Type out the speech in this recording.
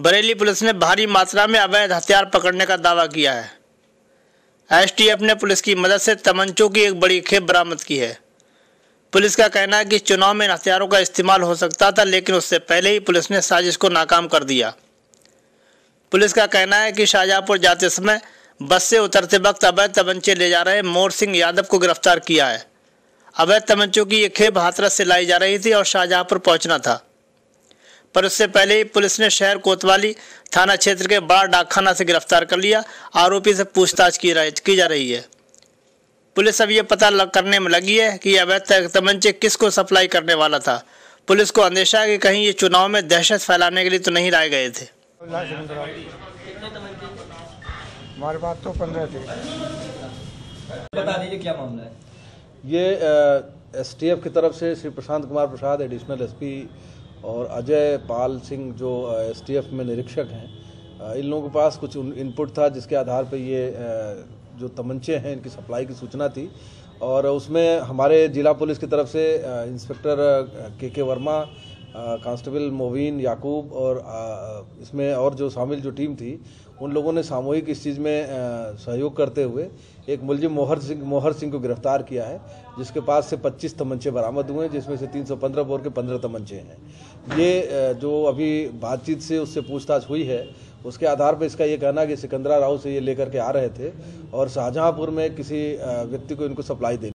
Bareilly police ने भारी मात्रा में अवैध हथियार पकड़ने का दावा किया है एसटीएफ ने पुलिस की मदद से तमंचों की एक बड़ी खेप बरामद की है पुलिस का कहना है कि चुनाव में इन हथियारों का इस्तेमाल हो सकता था लेकिन उससे पहले ही पुलिस ने साजिश को नाकाम कर दिया पुलिस का कहना है कि शाहजहाँपुर जाते समय बस से उतरते वक्त अवैध तमंचे ले जा रहे मोर सिंह यादव को गिरफ्तार किया है अवैध तमंचों की ये खेप हाथरस से लाई जा रही थी और शाहजहाँपुर पहुँचना था पर उससे पहले ही पुलिस ने शहर कोतवाली थाना क्षेत्र के बाढ़ डाकखाना से गिरफ्तार कर लिया आरोपी से पूछताछ की, की जा रही है पुलिस अब यह पता लग करने में लगी है कि अवैध तमंचे किसको सप्लाई करने वाला था पुलिस को अंदेशा है कि कहीं ये चुनाव में दहशत फैलाने के लिए तो नहीं लाए गए थे हमारे पास तो पंद्रह थे बता दीजिए क्या मामला है ये एसटीएफ की तरफ से श्री प्रशांत कुमार प्रसाद एडिशनल एसपी और अजय पाल सिंह जो एस में निरीक्षक हैं इन लोगों के पास कुछ इनपुट था जिसके आधार पर ये जो तमंचे हैं इनकी सप्लाई की सूचना थी और उसमें हमारे जिला पुलिस की तरफ से इंस्पेक्टर के के वर्मा कांस्टेबल मोवीन याकूब और आ, इसमें और जो शामिल जो टीम थी उन लोगों ने सामूहिक इस चीज़ में सहयोग करते हुए एक मुलजिम मोहर सिंह मोहर सिंह को गिरफ्तार किया है जिसके पास से 25 तमंचे बरामद हुए हैं जिसमें से 315 बोर के 15 तमंचे हैं ये जो अभी बातचीत से उससे पूछताछ हुई है उसके आधार पर इसका ये कहना कि सिकंदरा राव से ये लेकर के आ रहे थे और शाहजहाँपुर में किसी व्यक्ति को इनको सप्लाई देनी